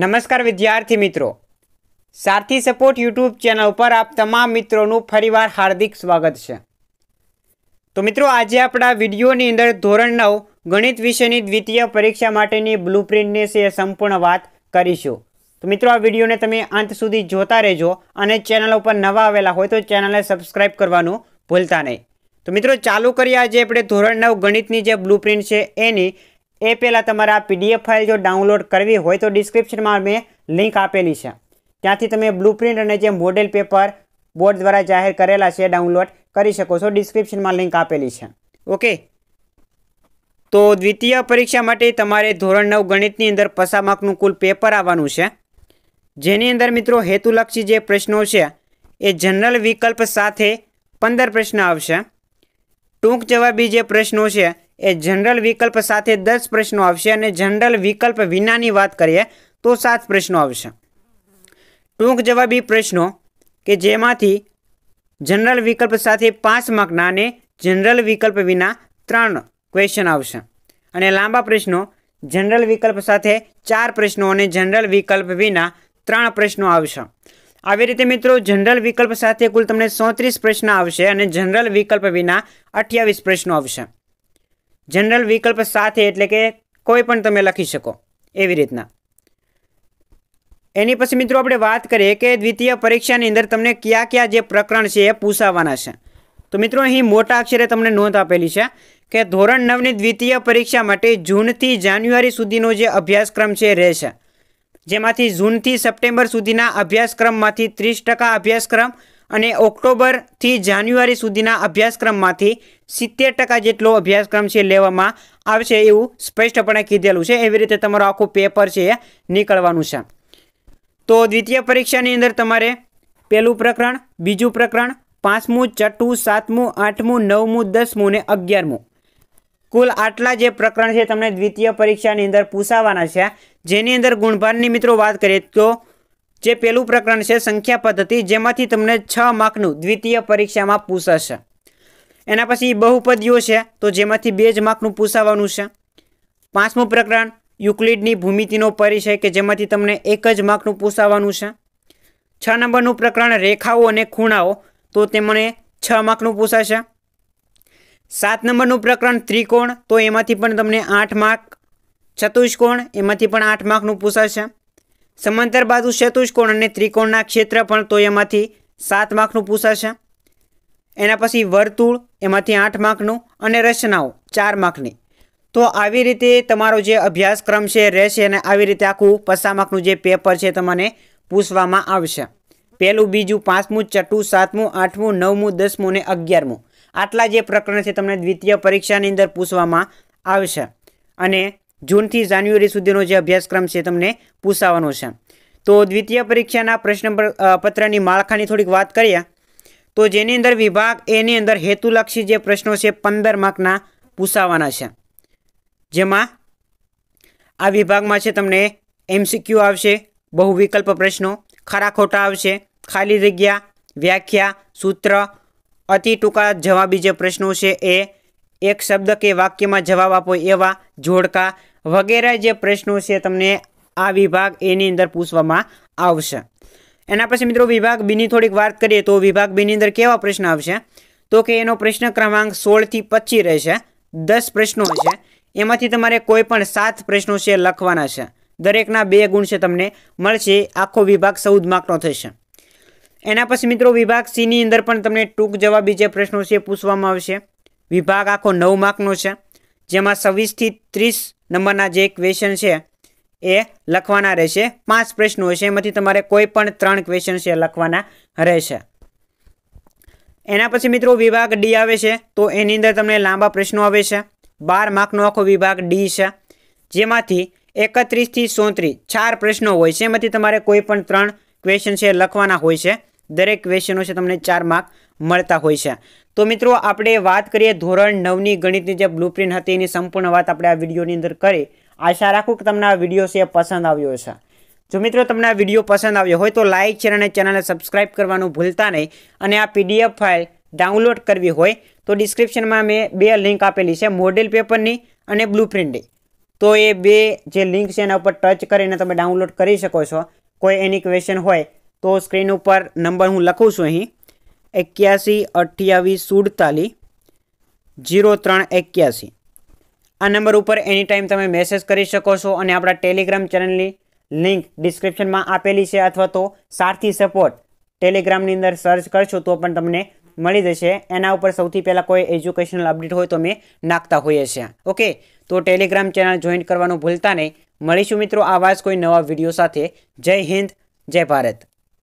નમસ્કાર વિદ્યાર્થી મિત્રો સારથી સપોર્ટ યુટ્યુબ ચેનલ ઉપર આપ તમામ મિત્રોનું ફરીવાર હાર્દિક સ્વાગત છે તો મિત્રો આજે આપણા વિડીયોની અંદર ધોરણ નવ ગણિત વિષયની દ્વિતીય પરીક્ષા માટેની બ્લુ પ્રિન્ટની છે સંપૂર્ણ વાત કરીશું તો મિત્રો આ વિડીયોને તમે અંત સુધી જોતા રહેજો અને ચેનલ ઉપર નવા આવેલા હોય તો ચેનલને સબસ્ક્રાઈબ કરવાનું ભૂલતા નહીં તો મિત્રો ચાલુ કરીએ આજે આપણે ધોરણ નવ ગણિતની જે બ્લુ પ્રિન્ટ છે એની એ પહેલાં તમારે આ પીડીએફ ફાઇલ જો ડાઉનલોડ કરવી હોય તો ડિસ્ક્રિપ્શનમાં મેં લિંક આપેલી છે ત્યાંથી તમે બ્લુપ્રિન્ટ અને જે મોડેલ પેપર બોર્ડ દ્વારા જાહેર કરેલા છે ડાઉનલોડ કરી શકો છો ડિસ્ક્રિપ્શનમાં લિંક આપેલી છે ઓકે તો દ્વિતીય પરીક્ષા માટે તમારે ધોરણ નવ ગણિતની અંદર પસામાકનું કુલ પેપર આવવાનું છે જેની અંદર મિત્રો હેતુલક્ષી જે પ્રશ્નો છે એ જનરલ વિકલ્પ સાથે પંદર પ્રશ્ન આવશે ટૂંક જવાબી જે પ્રશ્નો છે એ જનરલ વિકલ્પ સાથે દસ પ્રશ્નો આવશે અને જનરલ વિકલ્પ વિનાની વાત કરીએ તો સાત પ્રશ્નો આવશે ટૂંક જવાબી પ્રશ્નો કે જેમાંથી જનરલ વિકલ્પ સાથે પાંચ માર્કના અને જનરલ વિકલ્પ વિના ત્રણ ક્વેશ્ચન આવશે અને લાંબા પ્રશ્નો જનરલ વિકલ્પ સાથે ચાર પ્રશ્નો અને જનરલ વિકલ્પ વિના ત્રણ પ્રશ્નો આવશે આવી રીતે મિત્રો જનરલ વિકલ્પ સાથે કુલ તમને સોત્રીસ પ્રશ્ન આવશે અને જનરલ વિકલ્પ વિના અઠ્યાવીસ પ્રશ્નો આવશે જનરલ વિકલ્પ સાથે એટલે કે કોઈ પણ તમે લખી શકો એવી રીતના એની પછી મિત્રો આપણે વાત કરીએ કે દ્વિતીય પરીક્ષાની અંદર તમને કયા કયા જે પ્રકરણ છે એ પૂછાવાના છે તો મિત્રો અહીં મોટા અક્ષરે તમને નોંધ આપેલી છે કે ધોરણ નવની દ્વિતીય પરીક્ષા માટે જૂનથી જાન્યુઆરી સુધીનો જે અભ્યાસક્રમ છે રહેશે જેમાંથી જૂનથી સપ્ટેમ્બર સુધીના અભ્યાસક્રમમાંથી ત્રીસ અભ્યાસક્રમ અને ઓક્ટોબરથી જાન્યુઆરી સુધીના અભ્યાસક્રમમાંથી સિત્તેર ટકા જેટલો અભ્યાસક્રમ છે લેવામાં આવશે એવું સ્પષ્ટપણે કીધેલું છે એવી રીતે તમારું આખું પેપર છે એ નીકળવાનું છે તો દ્વિતીય પરીક્ષાની અંદર તમારે પહેલું પ્રકરણ બીજું પ્રકરણ પાંચમું છઠ્ઠું સાતમું આઠમું નવમું દસમું ને અગિયારમું કુલ આટલા જે પ્રકરણ છે તમને દ્વિતીય પરીક્ષાની અંદર પૂછાવાના છે જેની અંદર ગુણભારની મિત્રો વાત કરીએ તો જે પહેલું પ્રકરણ છે સંખ્યા પદ્ધતિ જેમાંથી તમને છ માર્કનું દ્વિતીય પરીક્ષામાં પૂછાશે એના પછી બહુપદીઓ છે તો જેમાંથી બે જ માર્કનું પૂછાવાનું છે પાંચમું પ્રકરણ યુક્લિડની ભૂમિતિનો પરિચય કે જેમાંથી તમને એક જ માર્કનું પૂછાવાનું છે છ નંબરનું પ્રકરણ રેખાઓ અને ખૂણાઓ તો તેમણે છ માર્કનું પૂછાશે સાત નંબરનું પ્રકરણ ત્રિકોણ તો એમાંથી પણ તમને આઠ માર્ક ચતુષ્કોણ એમાંથી પણ આઠ માર્કનું પૂછાશે સમાંતર બાજુ ચતુષ્કોણ અને ત્રિકોણના પણ તો એમાંથી સાત માર્કનું પૂછાશે એના પછી વર્તુળ એમાંથી આઠ માર્કનું અને રચનાઓ ચાર માર્કની તો આવી રીતે તમારો જે અભ્યાસક્રમ છે રહેશે અને આવી રીતે આખું પસા માર્કનું જે પેપર છે તમને પૂછવામાં આવશે પહેલું બીજું પાંચમું છઠ્ઠું સાતમું આઠમું નવમું દસમું ને અગિયારમું આટલા જે પ્રકરણ છે તમને દ્વિતીય પરીક્ષાની અંદર પૂછવામાં આવશે અને જૂનથી જાન્યુઆરી સુધીનો જે અભ્યાસક્રમ છે તમને પૂછાવાનો છે તો દ્વિતીય પરીક્ષાના પ્રશ્ન પત્રની માળખાની થોડીક વાત કરીએ તો જેની અંદર વિભાગ એની અંદર હેતુલક્ષી જે પ્રશ્નો છે પંદર માર્કના પૂછાવાના છે જેમાં આ વિભાગમાં છે તમને એમસીક્યુ આવશે બહુ વિકલ્પ પ્રશ્નો ખરા ખોટા આવશે ખાલી જગ્યા વ્યાખ્યા સૂત્ર અતિ ટૂંકા જવાબી જે પ્રશ્નો છે એ એક શબ્દ કે વાક્યમાં જવાબ આપો એવા જોડકા વગેરે જે પ્રશ્નો છે તમને આ વિભાગ એની અંદર પૂછવામાં આવશે એના પછી મિત્રો વિભાગ બીની થોડીક વાત કરીએ તો વિભાગ બીની અંદર કેવા પ્રશ્ન આવશે તો કે એનો પ્રશ્ન ક્રમાંક સોળથી પચીસ રહેશે દસ પ્રશ્નો હશે એમાંથી તમારે કોઈ પણ સાત પ્રશ્નો છે લખવાના છે દરેકના બે ગુણ છે તમને મળશે આખો વિભાગ સૌદ માર્કનો થશે એના પછી મિત્રો વિભાગ સીની અંદર પણ તમને ટૂંક જવાબી જે પ્રશ્નો છે પૂછવામાં આવશે વિભાગ આખો નવ માર્કનો છે જેમાં છવ્વીસથી ત્રીસ નંબરના જે ક્વેશ્ચન છે એ લખવાના રહેશે પાંચ પ્રશ્નો હશે એમાંથી તમારે કોઈ પણ ત્રણ ક્વેશ્ચન છે લખવાના રહેશે એના પછી મિત્રો વિભાગ ડી આવે છે તો એની અંદર તમને લાંબા પ્રશ્નો આવે છે બાર માર્કનો આખો વિભાગ ડી છે જેમાંથી એકત્રીસથી સોત્રીસ ચાર પ્રશ્નો હોય છે એમાંથી તમારે કોઈ પણ ત્રણ ક્વેશ્ચન છે લખવાના હોય છે દરેક ક્વેશ્ચનો છે તમને ચાર માર્ક મળતા હોય છે તો મિત્રો આપણે વાત કરીએ ધોરણ નવની ગણિતની જે બ્લુપ્રિન્ટ હતી એની સંપૂર્ણ વાત આપણે આ વિડીયોની અંદર કરી આશા રાખું કે તમને આ વિડીયો છે પસંદ આવ્યો છે જો મિત્રો તમને આ વિડીયો પસંદ આવ્યો હોય તો લાઇક શેર અને ચેનલને સબસ્ક્રાઇબ કરવાનું ભૂલતા નહીં અને આ પીડીએફ ફાઇલ ડાઉનલોડ કરવી હોય તો ડિસ્ક્રિપ્શનમાં મેં બે લિંક આપેલી છે મોડેલ પેપરની અને બ્લુપ્રિન્ટની તો એ બે જે લિંક છે એના ઉપર ટચ કરીને તમે ડાઉનલોડ કરી શકો છો કોઈ એની ક્વેશ્ચન હોય તો સ્ક્રીન ઉપર નંબર હું લખું છું અહીં એક્યાસી અઠ્યાવીસ સુડતાલીસ જીરો ત્રણ એક્યાસી આ નંબર ઉપર એની ટાઈમ તમે મેસેજ કરી શકો છો અને આપણા ટેલિગ્રામ ચેનલની લિંક ડિસ્ક્રિપ્શનમાં આપેલી છે અથવા તો સારથી સપોર્ટ ટેલિગ્રામની અંદર સર્ચ કરશો તો પણ તમને મળી જશે એના ઉપર સૌથી પહેલાં કોઈ એજ્યુકેશનલ અપડેટ હોય તો અમે નાખતા હોઈએ છીએ ઓકે તો ટેલિગ્રામ ચેનલ જોઈન કરવાનું ભૂલતા નહીં મળીશું મિત્રો આવા કોઈ નવા વિડીયો સાથે જય હિન્દ જય ભારત